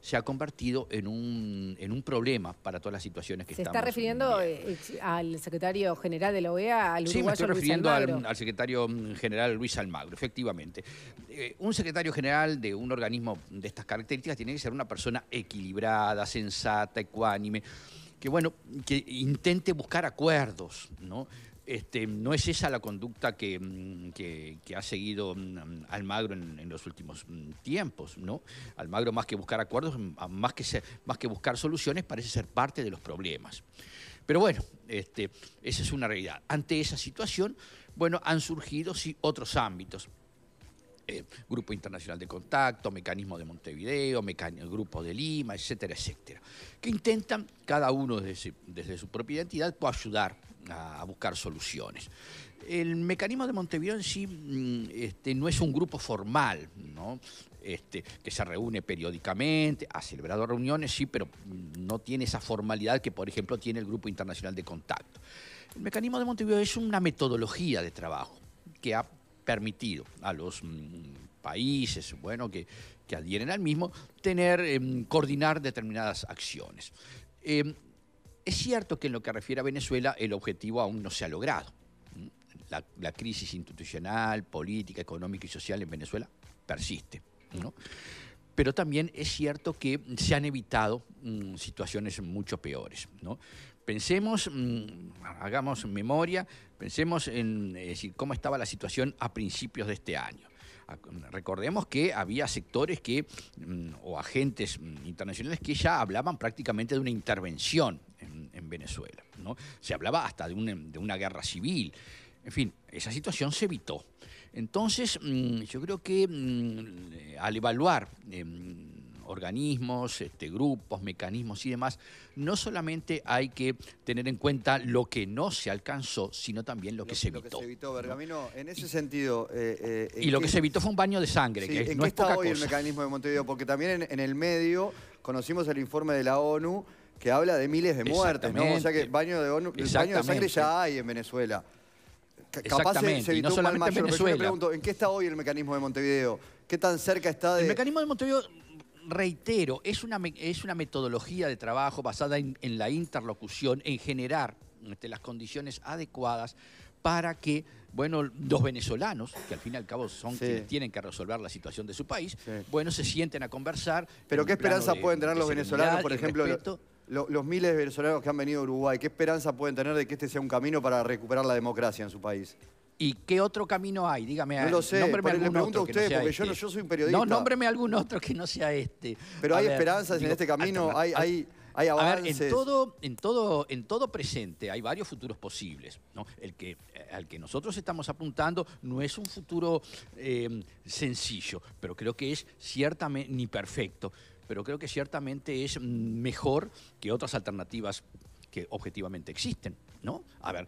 se ha convertido en un, problema para todas las situaciones que se estamos... Se está refiriendo eh, al secretario general de la OEA, al Sí, me estoy refiriendo al, secretario mm, general Luis Almagro, efectivamente. Eh, un secretario general de un organismo de estas características tiene que ser una persona equilibrada, sensata, ecuánime, que bueno, que intente buscar acuerdos, ¿no? Este, no es esa la conducta que, mm, ha seguido mm, mm, Almagro en, los últimos tiempos, ¿no? Almagro más que buscar acuerdos, más que, buscar soluciones, parece ser parte de los problemas. Pero bueno, este, esa es una realidad. Ante esa situación, bueno, han surgido otros ámbitos. Eh, Grupo Internacional de Contacto, Mecanismo de Montevideo, mecanismo, Grupo de Lima, etcétera, etcétera, que intentan, cada uno desde, su propia identidad, ayudar a, buscar soluciones. El mecanismo de Montevideo en sí mm, este, no es un grupo formal, este, que se reúne periódicamente, ha celebrado reuniones, sí, pero no tiene esa formalidad que, por ejemplo, tiene el Grupo Internacional de Contacto. El mecanismo de Montevideo es una metodología de trabajo que ha permitido a los mm, países bueno, que, adhieren al mismo tener, em, coordinar determinadas acciones. Em, es cierto que en lo que refiere a Venezuela el objetivo aún no se ha logrado. La, crisis institucional, política, económica y social en Venezuela persiste. Pero también es cierto que se han evitado mm, situaciones mucho peores. ¿no? Pensemos, mm, hagamos memoria, pensemos en cómo estaba la situación a principios de este año. Recordemos que había sectores que, mm, o agentes internacionales que ya hablaban prácticamente de una intervención en Venezuela. ¿no? Se hablaba hasta de una, guerra civil. En fin, esa situación se evitó. Entonces, mm, yo creo que mm, eh, al evaluar em, organismos, este, grupos, mecanismos y demás, no solamente hay que tener en cuenta lo que no se alcanzó, sino también lo, que se evitó. Bergamino, en ese sentido... Eh, eh, y lo que se evitó fue un baño de sangre, que es, ¿en no está hoy el mecanismo de Montevideo? Porque también en el medio conocimos el informe de la ONU que habla de miles de muertes, ¿no? O sea que baño de, baño de sangre ya hay en Venezuela. capaz se, evitó no en Venezuela. Pero yo me pregunto, ¿en qué está hoy el mecanismo de Montevideo? ¿Qué tan cerca está de...? El mecanismo de Montevideo, reitero, es una, es una metodología de trabajo basada en, la interlocución, en generar este, las condiciones adecuadas para que, bueno, los venezolanos, que al fin y al cabo son quienes tienen que resolver la situación de su país, bueno, se sienten a conversar. ¿Pero qué esperanza pueden tener los venezolanos, por ejemplo? los miles de venezolanos que han venido a Uruguay, ¿qué esperanza pueden tener de que este sea un camino para recuperar la democracia en su país? ¿Y qué otro camino hay? Dígame, no lo sé, pero le pregunto a usted, porque este. yo, soy un periodista. No, nómbreme algún otro que no sea este. Pero hay esperanzas en este camino, hay, avances. en todo, en, todo, en todo presente hay varios futuros posibles. El que, eh, al que nosotros estamos apuntando no es un futuro eh, sencillo, pero creo que es ciertamente ni perfecto pero creo que ciertamente es mejor que otras alternativas que objetivamente existen, ¿no? A ver,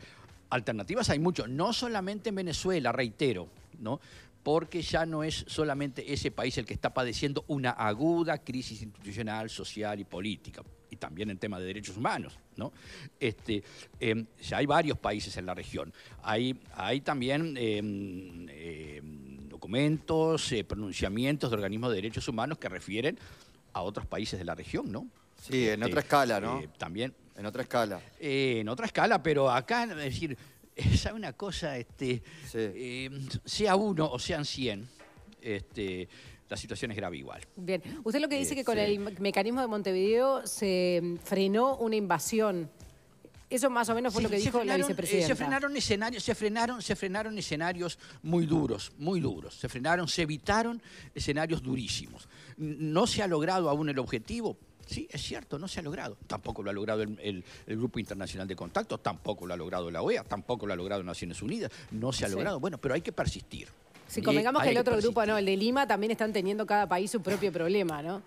alternativas hay mucho, no solamente en Venezuela, reitero, ¿no? porque ya no es solamente ese país el que está padeciendo una aguda crisis institucional, social y política, y también en tema de derechos humanos. ¿no? Este, em, ya hay varios países en la región. Hay, hay también em, em, documentos, eh, pronunciamientos de organismos de derechos humanos que refieren a otros países de la región, ¿no? Sí, en este, otra escala, ¿no? Eh, también. En otra escala. Eh, en otra escala, pero acá, es decir, ¿sabe una cosa? Este, eh, sea uno o sean 100, este, la situación es grave igual. Bien, usted lo que dice que con el mecanismo de Montevideo se frenó una invasión. Eso más o menos fue lo que dijo la vicepresidenta. se frenaron escenarios, se frenaron, se frenaron escenarios muy duros, muy duros. Se frenaron, se evitaron escenarios durísimos no se ha logrado aún el objetivo. Sí, es cierto, no se ha logrado. Tampoco lo ha logrado el, Grupo Internacional de Contactos, tampoco lo ha logrado la OEA, tampoco lo ha logrado Naciones Unidas, no se ha logrado. Bueno, pero hay que persistir. Si convengamos que el otro grupo, no, el de Lima, también están teniendo cada país su propio problema, ¿no?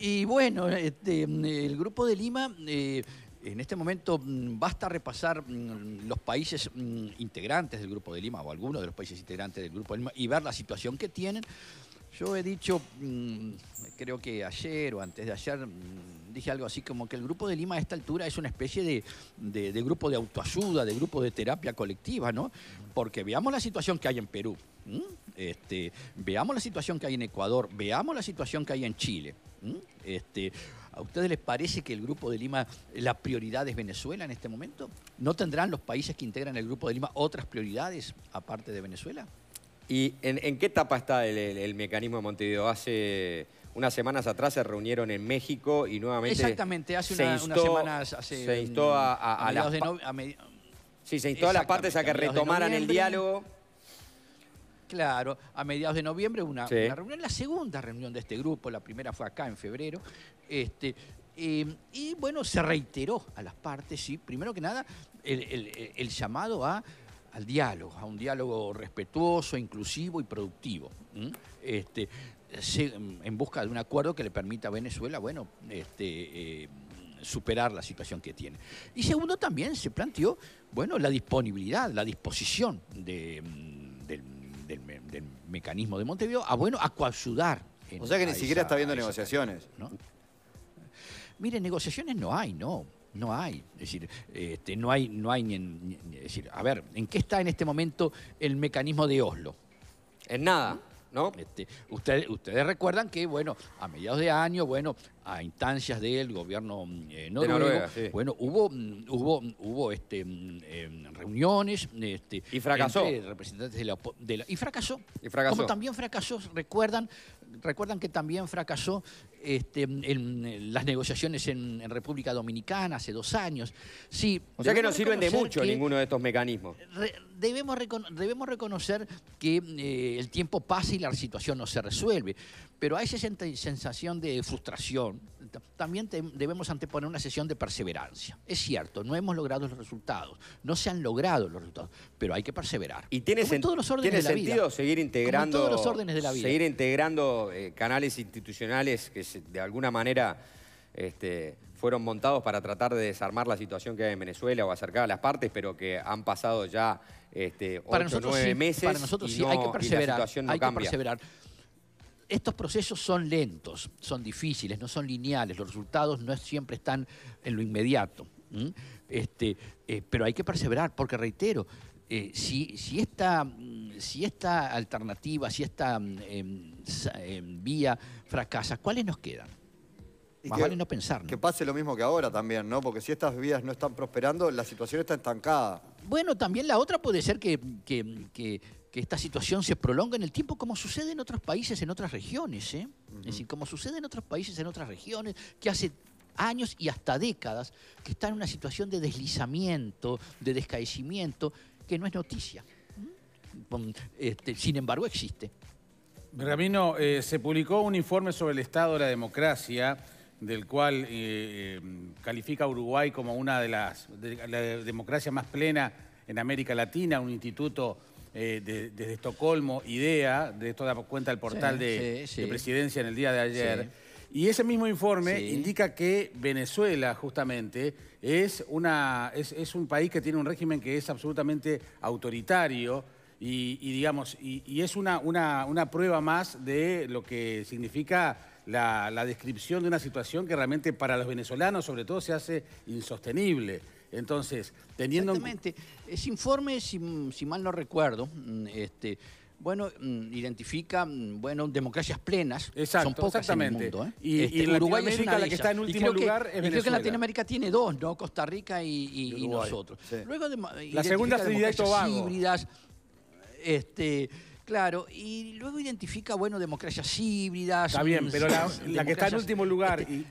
Y bueno, este, el grupo de Lima, eh, en este momento basta mm, repasar mm, los países mm, integrantes del grupo de Lima o algunos de los países integrantes del grupo de Lima y ver la situación que tienen. Yo he dicho, mm, creo que ayer o antes de ayer, mm, dije algo así como que el Grupo de Lima a esta altura es una especie de, grupo de autoayuda, de grupo de terapia colectiva, ¿no? Porque veamos la situación que hay en Perú, este, veamos la situación que hay en Ecuador, veamos la situación que hay en Chile. Este, ¿A ustedes les parece que el Grupo de Lima, la prioridad es Venezuela en este momento? ¿No tendrán los países que integran el Grupo de Lima otras prioridades aparte de Venezuela? ¿Y en, qué etapa está el, mecanismo de Montevideo? Hace unas semanas atrás se reunieron en México y nuevamente... Exactamente, hace una, unas semanas... se instó a, las... a las partes a que retomaran el diálogo. Claro, a mediados de noviembre una, una, reunión, la segunda reunión de este grupo, la primera fue acá en febrero. Este, em, y bueno, se reiteró a las partes, sí, primero que nada, el llamado a al diálogo, a un diálogo respetuoso, inclusivo y productivo. Este, en busca de un acuerdo que le permita a Venezuela, bueno, este, eh, superar la situación que tiene. Y segundo, también se planteó, bueno, la disponibilidad, la disposición de, mm, del, mecanismo de Montevideo a, bueno, a coayudar. o sea que ni siquiera está habiendo negociaciones. ¿no? Mire, negociaciones no hay, no. No hay, es decir, este, no hay, no hay ni, decir, a ver, ¿en qué está en este momento el mecanismo de Oslo? En nada. ¿No? Este, ustedes, ustedes recuerdan que, bueno, a mediados de año, bueno, a instancias del gobierno mm, eh, noruego, bueno, hubo, mm, hubo, mm, hubo este, em, reuniones este, y fracasó. representantes de la, y fracasó. Y fracasó. Como también fracasó, recuerdan, recuerdan que también fracasó este, en, las negociaciones en, República Dominicana hace dos años. Sí, o sea que no sirven de mucho ninguno de estos mecanismos. debemos, debemos reconocer que eh, el tiempo pasa y la situación no se resuelve, pero a esa sensación de frustración también debemos anteponer una sesión de perseverancia. Es cierto, no hemos logrado los resultados, no se han logrado los resultados, pero hay que perseverar. Y tiene, sentido seguir integrando... todos los órdenes de la vida. Seguir integrando eh, canales institucionales que de alguna manera este, fueron montados para tratar de desarmar la situación que hay en Venezuela o acercar a las partes, pero que han pasado ya este, 8 o 9 meses. Para nosotros y hay que perseverar. hay que perseverar. Estos procesos son lentos, son difíciles, no son lineales, los resultados no siempre están en lo inmediato. Este, eh, pero hay que perseverar, porque reitero, eh, si, si esta si esta alternativa, si esta mm, em, em, vía fracasa, ¿cuáles nos quedan? no pensar. Que pase lo mismo que ahora también, ¿no? Porque si estas vías no están prosperando, la situación está estancada. Bueno, también la otra puede ser que, esta situación se prolongue en el tiempo, como sucede en otros países, en otras regiones, ¿eh? Es decir, como sucede en otros países, en otras regiones, que hace años y hasta décadas que está en una situación de deslizamiento, de descaecimiento, que no es noticia. Este, sin embargo existe. Ramino, eh, se publicó un informe sobre el estado de la democracia del cual eh, eh, califica a Uruguay como una de las democracias más plena en América Latina, un instituto desde Estocolmo, IDEA, de esto da cuenta el portal de, presidencia en el día de ayer. Y ese mismo informe indica que Venezuela, justamente, es un país que tiene un régimen que es absolutamente autoritario, y, digamos, y, es una, una, prueba más de lo que significa la, descripción de una situación que realmente para los venezolanos, sobre todo, se hace insostenible. Entonces, teniendo... Exactamente. Ese informe, si, mal no recuerdo, mm, este, bueno, mm, identifica, mm, bueno, democracias plenas. son pocas En el mundo, ¿eh? este, Y, Uruguay es la que está en último lugar es Venezuela. creo que Latinoamérica tiene dos, ¿no? Costa Rica y, nosotros. Luego la segunda es de Híbridas, este, claro, y luego identifica, bueno, democracias híbridas. Está bien, pero la, que está en último lugar este,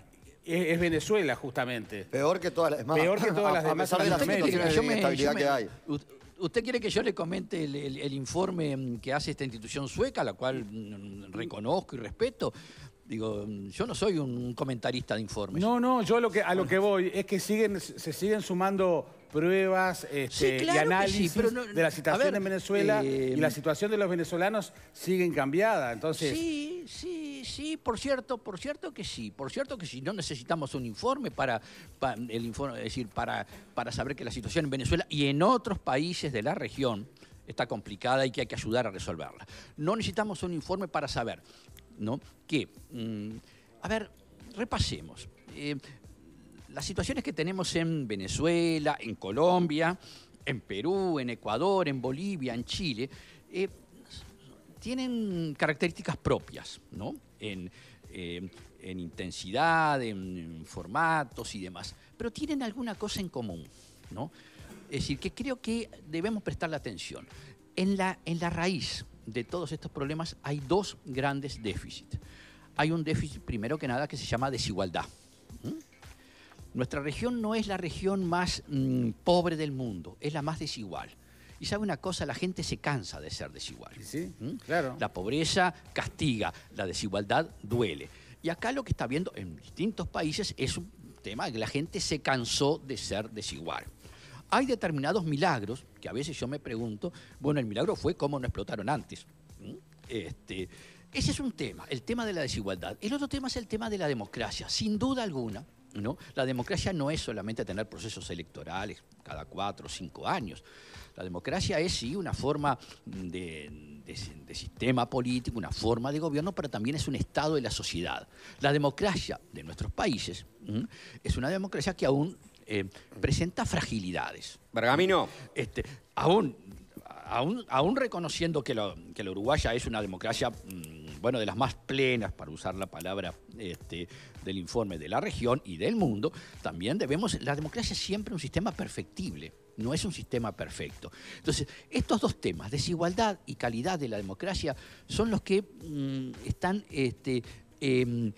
es, Venezuela, justamente. Peor que todas las demás. Peor que todas A pesar que hay. ¿Usted quiere que yo le comente el, informe que hace esta institución sueca, la cual mm, reconozco y respeto? Digo, yo no soy un comentarista de informes. No, no, yo lo que, a lo que voy es que siguen, se siguen sumando pruebas este, y análisis de la situación en Venezuela eh, y la situación de los venezolanos siguen cambiada. Entonces... Sí, sí, sí, por cierto, por cierto que sí, por cierto que sí, no necesitamos un informe para, el informe, decir, para, para saber que la situación en Venezuela y en otros países de la región está complicada y que hay que ayudar a resolverla. No necesitamos un informe para saber, ¿no? Que, mm, a ver, repasemos. Eh, las situaciones que tenemos en Venezuela, en Colombia, en Perú, en Ecuador, en Bolivia, en Chile, eh, tienen características propias, ¿no? En, eh, intensidad, en, formatos y demás, pero tienen alguna cosa en común, ¿no? Es decir, que creo que debemos prestarle atención. En la, en la raíz de todos estos problemas hay dos grandes déficits. Hay un déficit, primero que nada, que se llama desigualdad. Nuestra región no es la región más mm, pobre del mundo, es la más desigual. Y sabe una cosa, la gente se cansa de ser desigual. Sí, ¿Mm? claro. La pobreza castiga, la desigualdad duele. Y acá lo que está viendo en distintos países es un tema que la gente se cansó de ser desigual. Hay determinados milagros que a veces yo me pregunto, bueno, el milagro fue cómo no explotaron antes. ¿Mm? Este, ese es un tema, el tema de la desigualdad. El otro tema es el tema de la democracia. Sin duda alguna, la democracia no es solamente tener procesos electorales cada cuatro o cinco años. La democracia es sí una forma de, sistema político, una forma de gobierno, pero también es un estado de la sociedad. La democracia de nuestros países es una democracia que aún eh, presenta fragilidades. Bergamino. Este, aún, aún, reconociendo que, la uruguaya es una democracia... Mm, bueno, de las más plenas, para usar la palabra este, del informe de la región y del mundo, también debemos, la democracia es siempre un sistema perfectible, no es un sistema perfecto. Entonces, estos dos temas, desigualdad y calidad de la democracia, son los que mm, están este, em,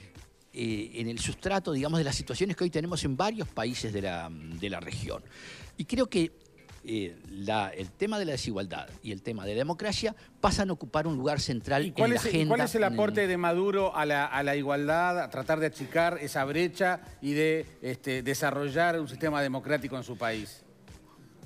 eh, en el sustrato, digamos, de las situaciones que hoy tenemos en varios países de la, de la región. Y creo que eh, el tema de la desigualdad y el tema de la democracia pasan a ocupar un lugar central cuál en la agenda. ¿Cuál es el aporte de Maduro a la, igualdad, a tratar de achicar esa brecha y de este, desarrollar un sistema democrático en su país?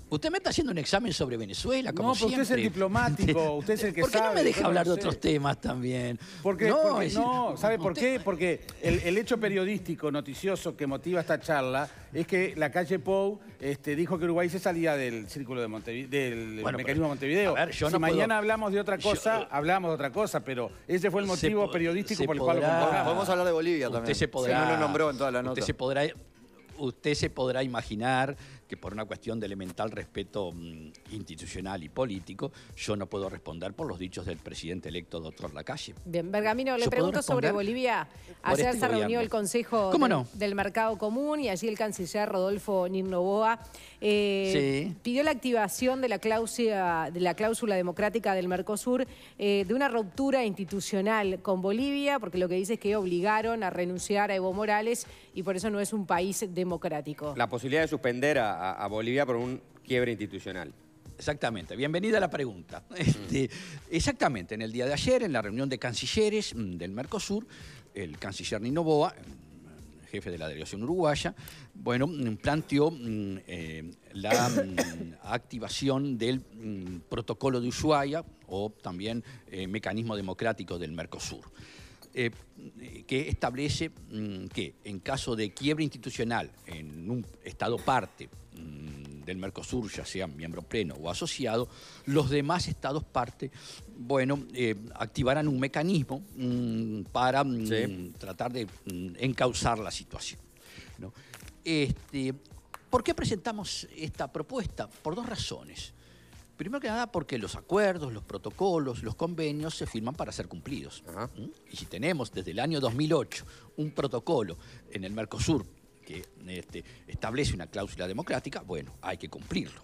Usted me está haciendo un examen sobre Venezuela, como No, pero usted es el diplomático, usted es el que ¿Por qué no me deja hablar de otros temas también? Porque, no, ¿sabe por qué? Porque el, hecho periodístico noticioso que motiva esta charla es que la calle Pou este, dijo que Uruguay se salía del círculo de Montevideo, del mecanismo de Montevideo. si mañana hablamos de otra cosa, eh, hablamos de otra cosa, pero ese fue el motivo periodístico por el cual lo contó. Podemos hablar de Bolivia también. Usted se podrá, usted se podrá imaginar que por una cuestión de elemental respeto mm, institucional y político, yo no puedo responder por los dichos del presidente electo, doctor Lacalle. Bien, Bergamino, le pregunto sobre Bolivia. Ayer este se reunió el Consejo del Mercado Común y allí el canciller Rodolfo Nirnoboa eh, pidió la activación de la cláusula, democrática del Mercosur eh, de una ruptura institucional con Bolivia, porque lo que dice es que obligaron a renunciar a Evo Morales y por eso no es un país democrático. La posibilidad de suspender a, a, Bolivia por un quiebre institucional. Exactamente, bienvenida a la pregunta. Este, exactamente, en el día de ayer, en la reunión de cancilleres mm, del Mercosur, el canciller Nino Boa, mm, jefe de la delegación uruguaya, bueno, mm, planteó eh, la activación del protocolo de Ushuaia o también eh, mecanismo democrático del Mercosur. Eh, que establece que en caso de quiebre institucional en un Estado parte Mm, del Mercosur, ya sea miembro pleno o asociado, los demás estados parte, bueno, eh, activarán un mecanismo mm, para mm, tratar de encauzar la situación. Este, ¿Por qué presentamos esta propuesta? Por dos razones. Primero que nada, porque los acuerdos, los protocolos, los convenios se firman para ser cumplidos. Y si tenemos desde el año 2008 un protocolo en el Mercosur que este, establece una cláusula democrática, bueno, hay que cumplirlo.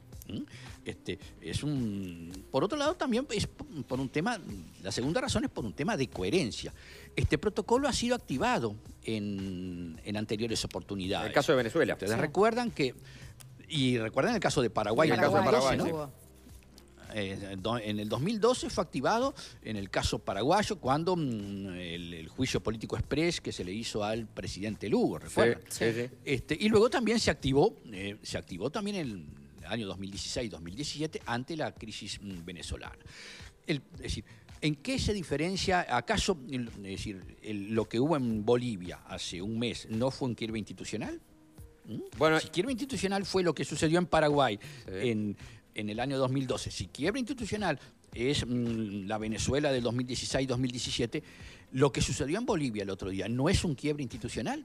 Este, es un, por otro lado, también es por un tema, la segunda razón es por un tema de coherencia. Este protocolo ha sido activado en, en anteriores oportunidades. En el caso de Venezuela. Ustedes recuerdan que, y recuerdan el caso de Paraguay, el caso de Paraguay ¿no? Eh, en el 2012 fue activado en el caso paraguayo cuando mm, el, juicio político express que se le hizo al presidente Lugo, recuerda. Sí, Este, y luego también se activó, eh, se activó también el año 2016-2017 ante la crisis mm, venezolana. El, es decir, ¿En qué se diferencia? ¿Acaso decir, lo que hubo en Bolivia hace un mes no fue un quiebre institucional? ¿Mm? Bueno, si quiebre institucional fue lo que sucedió en Paraguay, en en el año 2012. Si quiebra institucional es mm, la Venezuela del 2016-2017, lo que sucedió en Bolivia el otro día no es un quiebre institucional.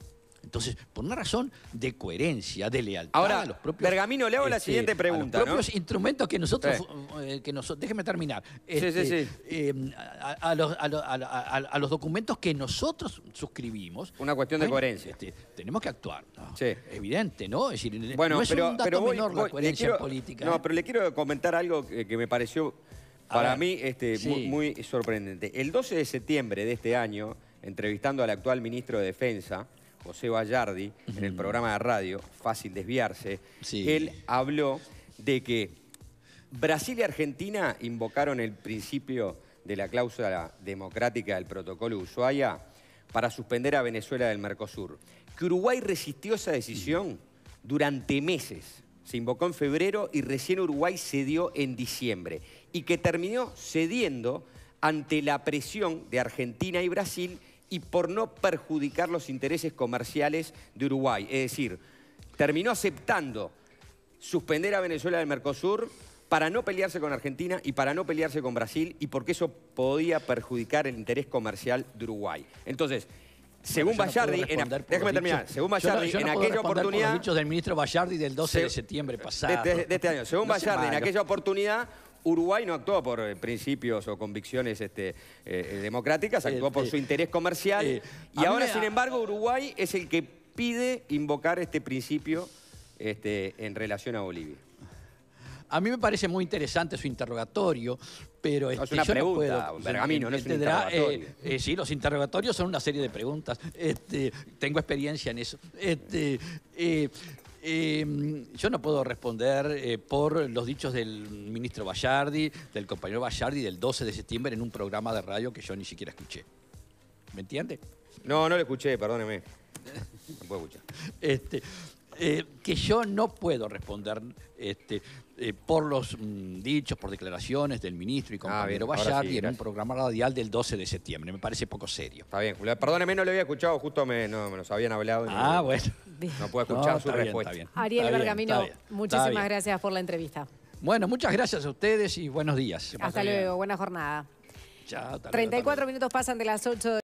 Entonces, por una razón de coherencia, de lealtad Ahora, a los propios... Pergamino, le hago la este, siguiente pregunta, a los propios instrumentos que nosotros... Eh, que déjeme terminar. sí, sí, sí. a, los, documentos que nosotros suscribimos... Una cuestión de coherencia. Este, tenemos que actuar, Sí. Evidente, ¿no? Es decir, bueno, no es pero, menor la coherencia política. No, ¿eh? pero le quiero comentar algo que, me pareció... Para mí, este, muy, muy, sorprendente. El 12 de septiembre de este año, entrevistando al actual ministro de Defensa, José Vallardi, en el programa de radio, Fácil Desviarse, él habló de que Brasil y Argentina invocaron el principio de la cláusula democrática del protocolo Ushuaia para suspender a Venezuela del Mercosur. Que Uruguay resistió esa decisión durante meses. Se invocó en febrero y recién Uruguay cedió en diciembre. Y que terminó cediendo ante la presión de Argentina y Brasil y por no perjudicar los intereses comerciales de Uruguay. Es decir, terminó aceptando suspender a Venezuela del Mercosur para no pelearse con Argentina y para no pelearse con Brasil y porque eso podía perjudicar el interés comercial de Uruguay. Entonces, según Vallardi. en, déjame terminar, según Bayardi, en aquella oportunidad... Por del ministro Bayardi del 12 de septiembre pasado. Este, de, este año. Según Bayardi, en aquella oportunidad, Uruguay no actuó por eh, principios o convicciones este, eh, eh, democráticas, actuó por su interés comercial. y ahora, sin embargo, Uruguay es el que pide invocar este principio este, en relación a Bolivia. A mí me parece muy interesante su interrogatorio, pero es este, una pregunta, Bergamino, no es un interrogatorio. sí, los interrogatorios son una serie de preguntas. tengo experiencia en eso. Em, yo no puedo responder eh, por los dichos del ministro Bayardi, del compañero Bayardi del 12 de septiembre en un programa de radio que yo ni siquiera escuché. ¿Me entiende? No, no lo escuché, perdóneme. No puedo escuchar. Este, eh, que yo no puedo responder este, eh, por los mm, dichos, por declaraciones del ministro y ah, compañero ah, Bayardi en un programa radial del 12 de septiembre. Me parece poco serio. Está bien, Julián. Perdóneme, no lo había escuchado, justo me, no, los habían hablado. ah, bueno. No puedo escuchar su respuesta. Ariel Bergamino, muchísimas gracias por la entrevista. Bueno, muchas gracias a ustedes y buenos días. Hasta luego, buena jornada. Chao, 34 luego. minutos pasan de las 8. de